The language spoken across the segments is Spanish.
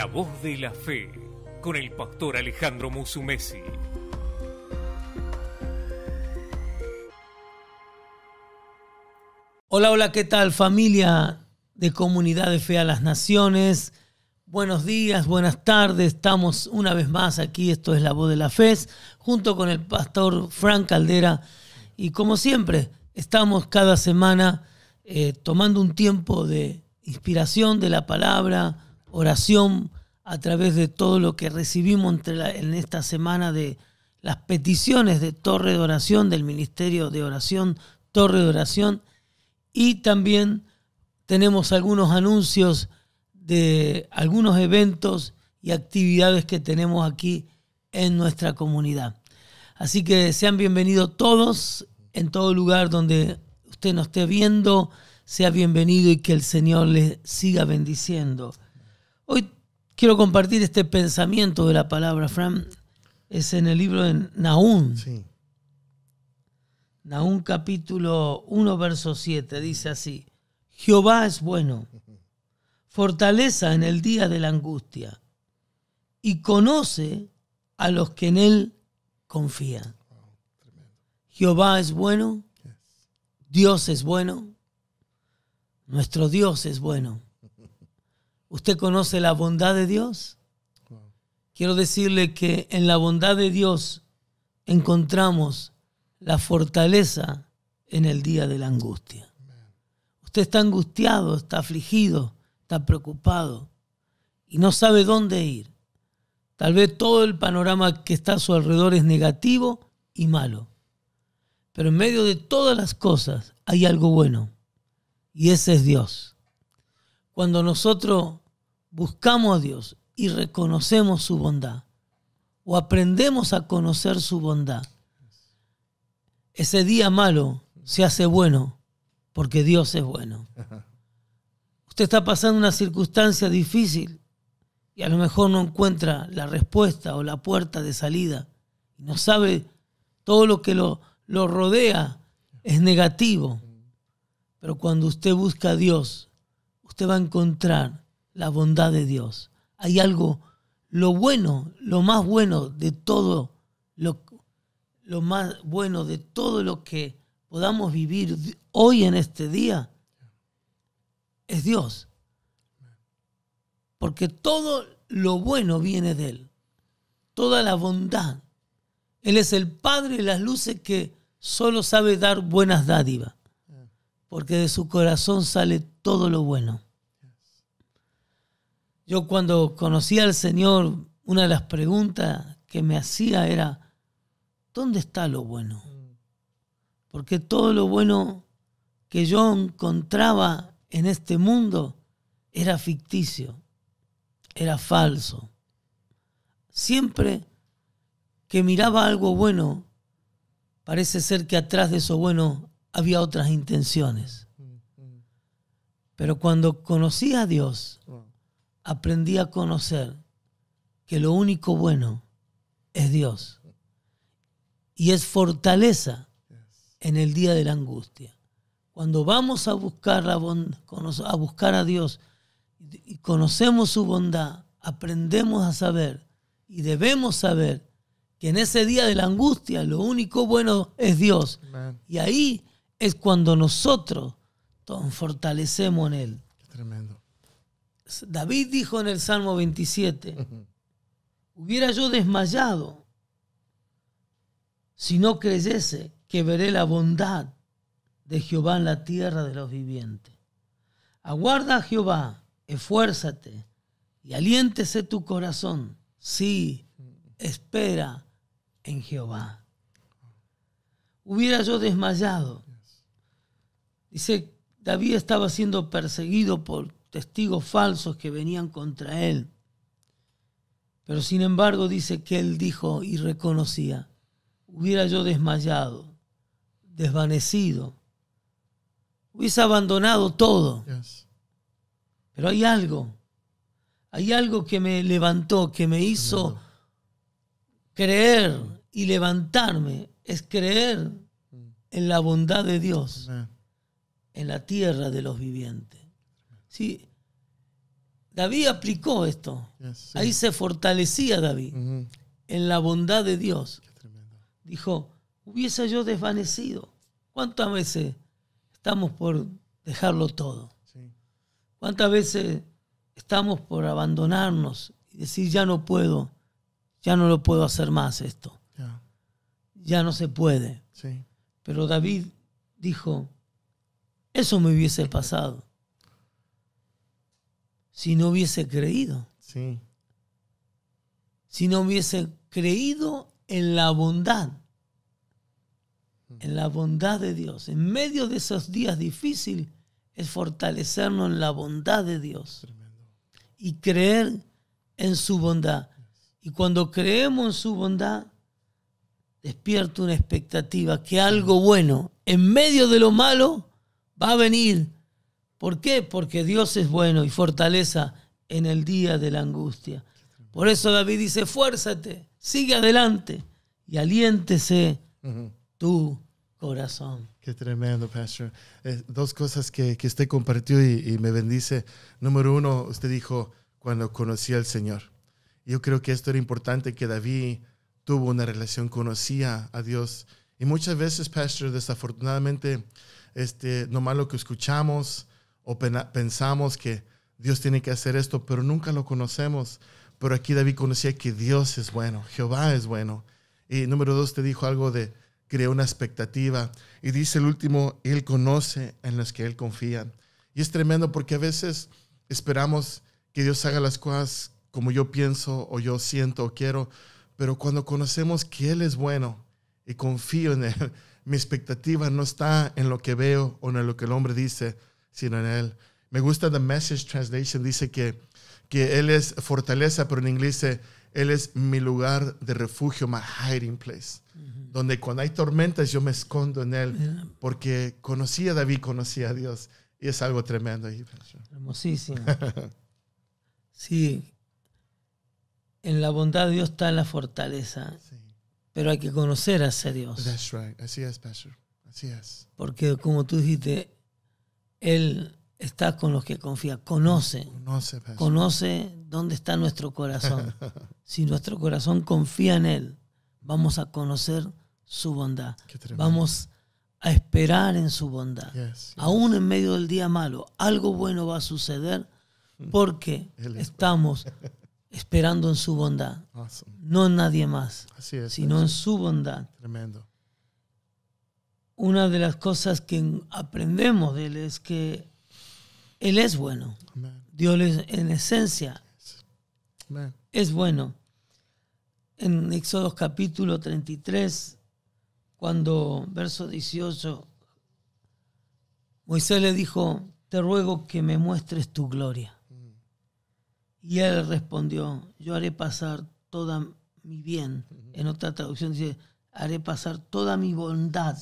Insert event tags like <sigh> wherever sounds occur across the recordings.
La voz de la fe con el pastor Alejandro Musumesi. Hola, hola, ¿qué tal familia de Comunidad de Fe a las Naciones? Buenos días, buenas tardes. Estamos una vez más aquí, esto es La Voz de la Fe, junto con el pastor Frank Caldera. Y como siempre, estamos cada semana eh, tomando un tiempo de inspiración de la palabra, oración a través de todo lo que recibimos en esta semana de las peticiones de Torre de Oración, del Ministerio de Oración, Torre de Oración, y también tenemos algunos anuncios de algunos eventos y actividades que tenemos aquí en nuestra comunidad. Así que sean bienvenidos todos en todo lugar donde usted nos esté viendo, sea bienvenido y que el Señor les siga bendiciendo. Quiero compartir este pensamiento de la palabra, Fran. Es en el libro de Naún. Sí. capítulo 1, verso 7. Dice así, Jehová es bueno, fortaleza en el día de la angustia, y conoce a los que en él confían. Jehová es bueno, Dios es bueno, nuestro Dios es bueno. ¿Usted conoce la bondad de Dios? Quiero decirle que en la bondad de Dios encontramos la fortaleza en el día de la angustia. Usted está angustiado, está afligido, está preocupado y no sabe dónde ir. Tal vez todo el panorama que está a su alrededor es negativo y malo. Pero en medio de todas las cosas hay algo bueno y ese es Dios cuando nosotros buscamos a Dios y reconocemos su bondad, o aprendemos a conocer su bondad, ese día malo se hace bueno porque Dios es bueno. Usted está pasando una circunstancia difícil y a lo mejor no encuentra la respuesta o la puerta de salida. No sabe todo lo que lo, lo rodea es negativo. Pero cuando usted busca a Dios usted va a encontrar la bondad de Dios. Hay algo, lo bueno, lo más bueno de todo, lo, lo más bueno de todo lo que podamos vivir hoy en este día es Dios. Porque todo lo bueno viene de Él. Toda la bondad. Él es el Padre de las luces que solo sabe dar buenas dádivas porque de su corazón sale todo lo bueno. Yo cuando conocí al Señor, una de las preguntas que me hacía era, ¿dónde está lo bueno? Porque todo lo bueno que yo encontraba en este mundo era ficticio, era falso. Siempre que miraba algo bueno, parece ser que atrás de eso bueno había otras intenciones. Pero cuando conocí a Dios, aprendí a conocer que lo único bueno es Dios. Y es fortaleza en el día de la angustia. Cuando vamos a buscar a, buscar a Dios y conocemos su bondad, aprendemos a saber y debemos saber que en ese día de la angustia lo único bueno es Dios. Y ahí es cuando nosotros nos fortalecemos en Él. tremendo. David dijo en el Salmo 27, hubiera yo desmayado si no creyese que veré la bondad de Jehová en la tierra de los vivientes. Aguarda a Jehová, esfuérzate y aliéntese tu corazón. Sí, espera en Jehová. Hubiera yo desmayado Dice, David estaba siendo perseguido por testigos falsos que venían contra él. Pero sin embargo dice que él dijo y reconocía, hubiera yo desmayado, desvanecido, hubiese abandonado todo. Pero hay algo, hay algo que me levantó, que me hizo creer y levantarme, es creer mm. en la bondad de Dios en la tierra de los vivientes. Sí, David aplicó esto. Ahí se fortalecía David en la bondad de Dios. Dijo, hubiese yo desvanecido. ¿Cuántas veces estamos por dejarlo todo? ¿Cuántas veces estamos por abandonarnos y decir, ya no puedo, ya no lo puedo hacer más esto? Ya no se puede. Pero David dijo, eso me hubiese pasado si no hubiese creído. Sí. Si no hubiese creído en la bondad, en la bondad de Dios. En medio de esos días difíciles es fortalecernos en la bondad de Dios y creer en su bondad. Y cuando creemos en su bondad, despierto una expectativa que algo bueno, en medio de lo malo, va a venir. ¿Por qué? Porque Dios es bueno y fortaleza en el día de la angustia. Por eso David dice, fuérzate, sigue adelante y aliéntese tu corazón. Qué tremendo, Pastor. Eh, dos cosas que, que usted compartió y, me bendice. Número uno, usted dijo, cuando conocía al Señor. Yo creo que esto era importante, que David tuvo una relación, conocía a Dios. Y muchas veces, Pastor, desafortunadamente, este, malo lo que escuchamos o pensamos que Dios tiene que hacer esto, pero nunca lo conocemos. Pero aquí David conocía que Dios es bueno, Jehová es bueno. Y número dos, te dijo algo de crear una expectativa. Y dice el último, Él conoce en los que Él confía. Y es tremendo porque a veces esperamos que Dios haga las cosas como yo pienso o yo siento o quiero, pero cuando conocemos que Él es bueno y confío en Él, mi expectativa no está en lo que veo o en lo que el hombre dice, sino en él. Me gusta The Message Translation, dice que, que él es fortaleza, pero en inglés dice, él es mi lugar de refugio, my hiding place, donde cuando hay tormentas yo me escondo en él, porque conocí a David, conocí a Dios, y es algo tremendo. ahí. Hermosísimo. <laughs> sí, en la bondad de Dios está la fortaleza. Sí. Pero hay que conocer a ese Dios. That's right. Así es, Pastor. Porque como tú dijiste, Él está con los que confía, conoce. Conoce, Conoce dónde está nuestro corazón. <laughs> si nuestro corazón confía en Él, vamos a conocer su bondad. Vamos a esperar en su bondad. Aún en medio del día malo, algo bueno va a suceder mm. porque estamos esperando en su bondad. No en nadie más, sino en su bondad. Tremendo. Una de las cosas que aprendemos de Él es que Él es bueno. Dios en esencia es bueno. En Éxodo capítulo 33, cuando verso 18, Moisés le dijo, te ruego que me muestres tu gloria. Y él respondió, yo haré pasar toda mi bien. En otra traducción dice, haré pasar toda mi bondad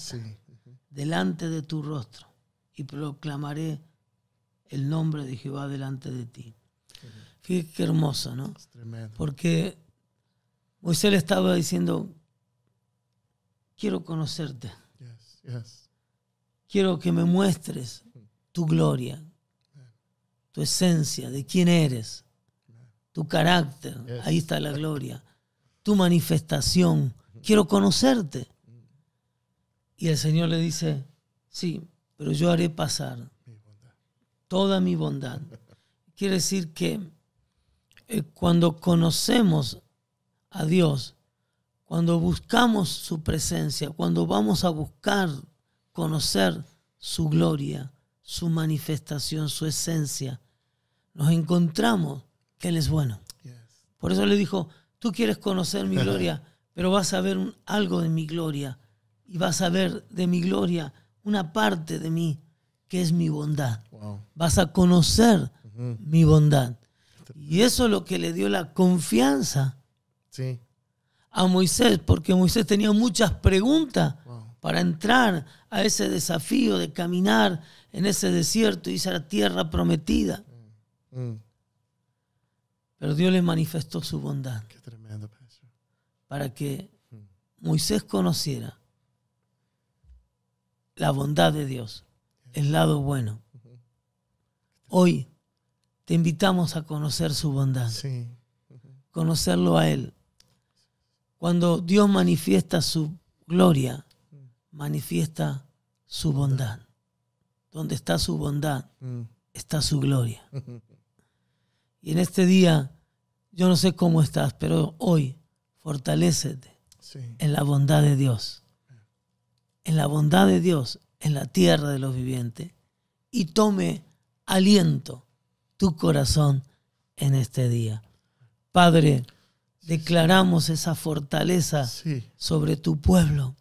delante de tu rostro y proclamaré el nombre de Jehová delante de ti. Fíjate qué hermoso, ¿no? Porque Moisés le estaba diciendo, quiero conocerte. Quiero que me muestres tu gloria, tu esencia, de quién eres tu carácter, ahí está la gloria, tu manifestación, quiero conocerte. Y el Señor le dice, sí, pero yo haré pasar toda mi bondad. Quiere decir que eh, cuando conocemos a Dios, cuando buscamos su presencia, cuando vamos a buscar conocer su gloria, su manifestación, su esencia, nos encontramos que Él es bueno. Por eso le dijo, tú quieres conocer mi gloria, <laughs> pero vas a ver algo de mi gloria y vas a ver de mi gloria una parte de mí que es mi bondad. Vas a conocer mi bondad. Y eso es lo que le dio la confianza a Moisés, porque Moisés tenía muchas preguntas para entrar a ese desafío de caminar en ese desierto y esa tierra prometida. Mm. Mm. Pero Dios le manifestó su bondad. Qué tremendo, Para que hmm. Moisés conociera la bondad de Dios, el lado bueno. Hoy te invitamos a conocer su bondad. Conocerlo a Él. Cuando Dios manifiesta su gloria, hmm. manifiesta su bondad. Donde está su bondad, hmm. está su gloria. Y en este día, yo no sé cómo estás, pero hoy fortalecete en la bondad de Dios. En la bondad de Dios, en la tierra de los vivientes. Y tome aliento tu corazón en este día. Padre, declaramos esa fortaleza sobre tu pueblo.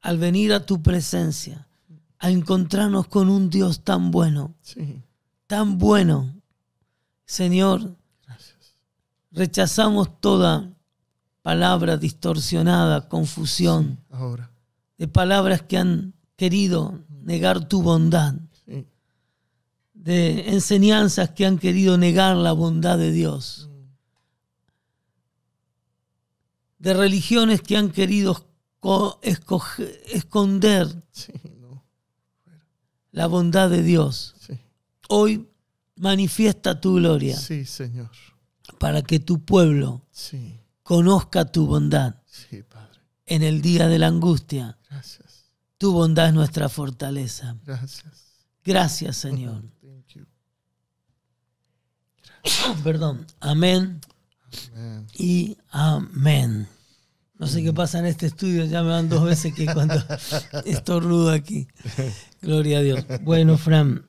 Al venir a tu presencia, a encontrarnos con un Dios tan bueno, tan bueno, Señor, rechazamos toda palabra distorsionada, confusión, de palabras que han querido negar tu bondad, de enseñanzas que han querido negar la bondad de Dios, mm. de religiones que han querido esconder la bondad de Dios. Hoy manifiesta tu gloria. Sí, Señor. Para que tu pueblo conozca tu bondad. Sí, Padre. En el día de la angustia. Gracias. Tu bondad es nuestra fortaleza. Gracias. Gracias, Señor. <laughs> <coughs> Perdón. Amén. Y amén. No sé qué pasa en este estudio, ya me van dos veces que cuando <laughs> rudo aquí. Gloria a Dios. Bueno, Fran,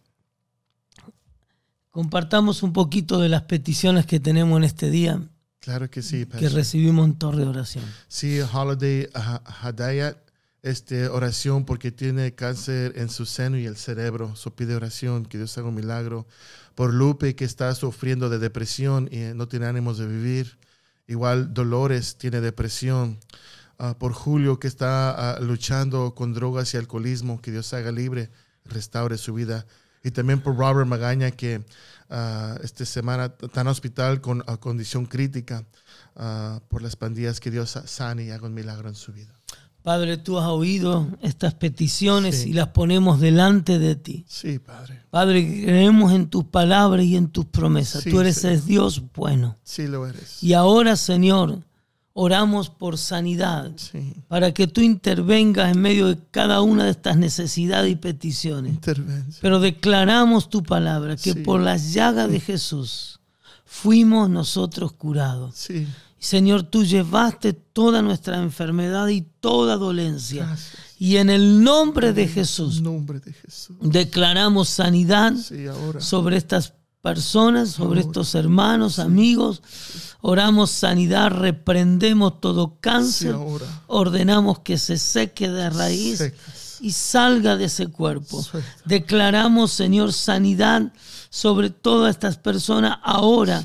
compartamos un poquito de las peticiones que tenemos en este día. Claro que sí. Que recibimos en torre de oración. Sí, Holiday ah, Hadayat, este, oración porque tiene cáncer en su seno y el cerebro. So pide oración, que Dios haga un milagro. Por Lupe, que está sufriendo de depresión y no tiene ánimos de vivir. Igual Dolores tiene depresión. Ah, por Julio, que está ah, luchando con drogas y alcoholismo, que Dios haga libre, restaure su vida y también por Robert Magaña, que ah, esta semana está en hospital con condición crítica ah, por las pandillas, que Dios sane y haga un milagro en su vida. Padre, tú has oído estas peticiones y las ponemos delante de ti. Sí, Padre. Padre, creemos en tus palabras y en tus promesas. tú eres el Dios bueno. Sí, lo eres. Y ahora, Señor, oramos por sanidad, para que tú intervengas en medio de cada una de estas necesidades y peticiones. Pero declaramos tu palabra, que por las llagas de Jesús fuimos nosotros curados. Sí. Señor, tú llevaste toda nuestra enfermedad y toda dolencia. Y en el nombre de Jesús, nombre de Jesús. declaramos sanidad sobre estas personas, sobre estos hermanos, amigos. Oramos sanidad, reprendemos todo cáncer, ordenamos que se seque de raíz y salga de ese cuerpo. Declaramos, Señor, sanidad sobre todas estas personas ahora.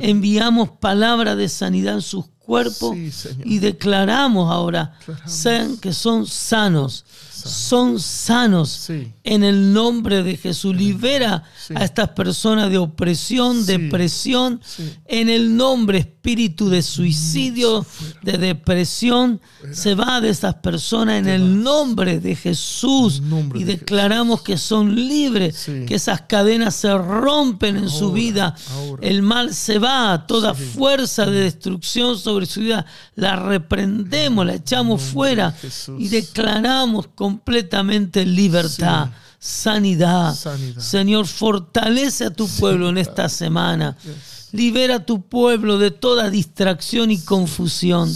enviamos palabra de sanidad en sus cuerpos y declaramos ahora sean que son sanos. Son sanos. En el nombre de Jesús. Libera a estas personas de opresión, depresión. En el nombre, espíritu de mm, suicidio, de depresión. Se va de estas personas en el nombre de Jesús. y declaramos que son libres. Que esas cadenas se rompen en su vida. El mal se va. Toda fuerza de mm. destrucción sobre su vida la reprendemos, la mm. echamos fuera. y declaramos con completamente libertad. Sanidad. Señor, fortalece a tu pueblo en esta semana. Libera a tu pueblo de toda distracción y confusión.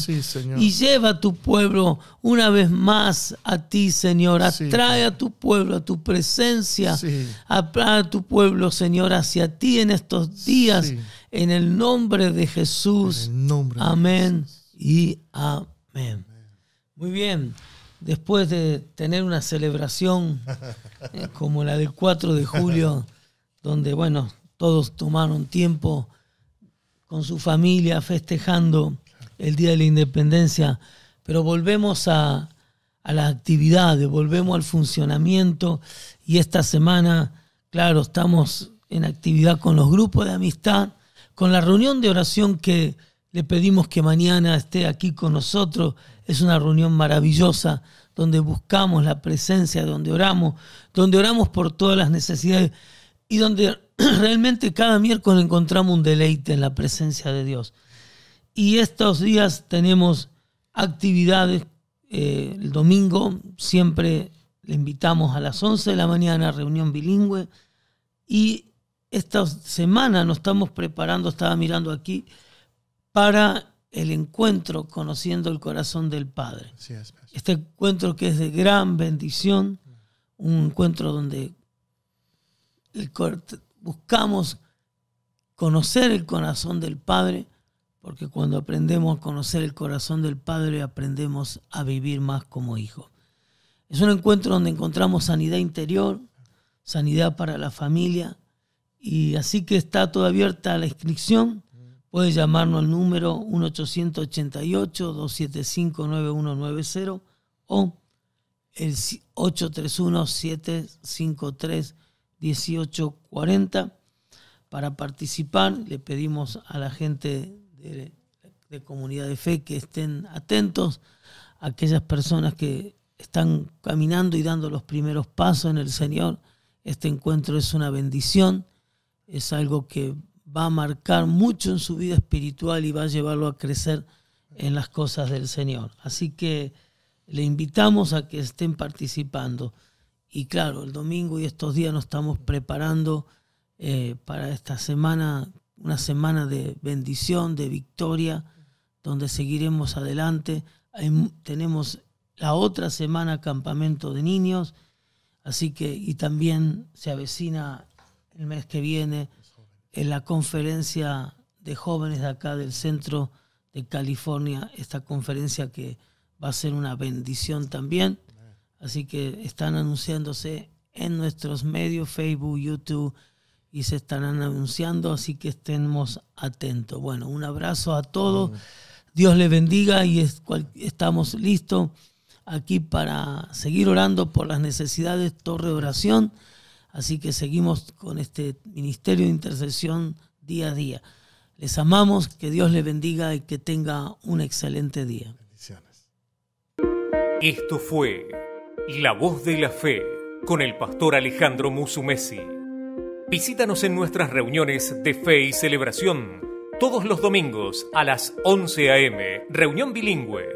Y lleva a tu pueblo una vez más a ti, Señor. Atrae a tu pueblo, a tu presencia. Sí. a tu pueblo, Señor, hacia ti en estos días. En el nombre de Jesús. amén y amén. Muy bien después de tener una celebración eh, como la del 4 de julio, donde, bueno, todos tomaron tiempo con su familia festejando el Día de la Independencia, pero volvemos a, a las actividades, volvemos al funcionamiento y esta semana, claro, estamos en actividad con los grupos de amistad, con la reunión de oración que le pedimos que mañana esté aquí con nosotros es una reunión maravillosa donde buscamos la presencia, donde oramos, donde oramos por todas las necesidades y donde <clears throat> realmente cada miércoles encontramos un deleite en la presencia de Dios. Y estos días tenemos actividades. Eh, el domingo siempre le invitamos a las 11 de la mañana, a reunión bilingüe. Y esta semana nos estamos preparando, estaba mirando aquí, para el encuentro conociendo el corazón del Padre. este encuentro que es de gran bendición, un encuentro donde buscamos conocer el corazón del Padre, porque cuando aprendemos a conocer el corazón del Padre aprendemos a vivir más como hijo. Es un encuentro donde encontramos sanidad interior, sanidad para la familia, y así que está toda abierta la inscripción Puede llamarnos al número 1-888-275-9190 o el 831-753-1840. Para participar le pedimos a la gente de, de, comunidad de fe que estén atentos, aquellas personas que están caminando y dando los primeros pasos en el Señor. Este encuentro es una bendición, es algo que va a marcar mucho en su vida espiritual y va a llevarlo a crecer en las cosas del Señor. Así que le invitamos a que estén participando. Y claro, el domingo y estos días nos estamos preparando eh, para esta semana, una semana de bendición, de victoria, donde seguiremos adelante. tenemos la otra semana campamento de niños, así que, y también se avecina el mes que viene en la conferencia de jóvenes de acá del centro de California, esta conferencia que va a ser una bendición también. Así que están anunciándose en nuestros medios, Facebook, YouTube, y se estarán anunciando, así que estemos atentos. Bueno, un abrazo a todos. Dios les bendiga y estamos listos aquí para seguir orando por las necesidades, torre oración. Así que seguimos con este ministerio de intercesión día a día. Les amamos, que Dios les bendiga y que tenga un excelente día. Esto fue La Voz de la Fe con el pastor Alejandro Musumesi. Visítanos en nuestras reuniones de fe y celebración todos los domingos a las 11 a.m. Reunión bilingüe,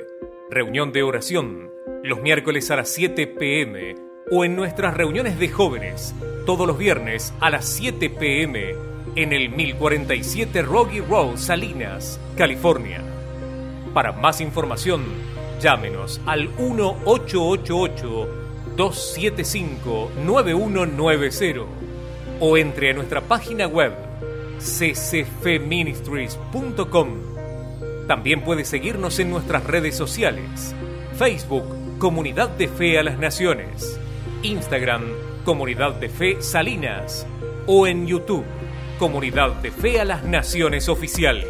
reunión de oración, los miércoles a las 7 p.m. o en nuestras reuniones de jóvenes todos los viernes a las 7 pm en el 1047 Rocky Road, Salinas, California. Para más información, llámenos al 1888-275-9190 o entre a nuestra página web ccfeministries.com También puedes seguirnos en nuestras redes sociales, Facebook, Comunidad de Fe a las Naciones, Instagram, Comunidad de Fe Salinas o en YouTube, Comunidad de Fe a las Naciones Oficial.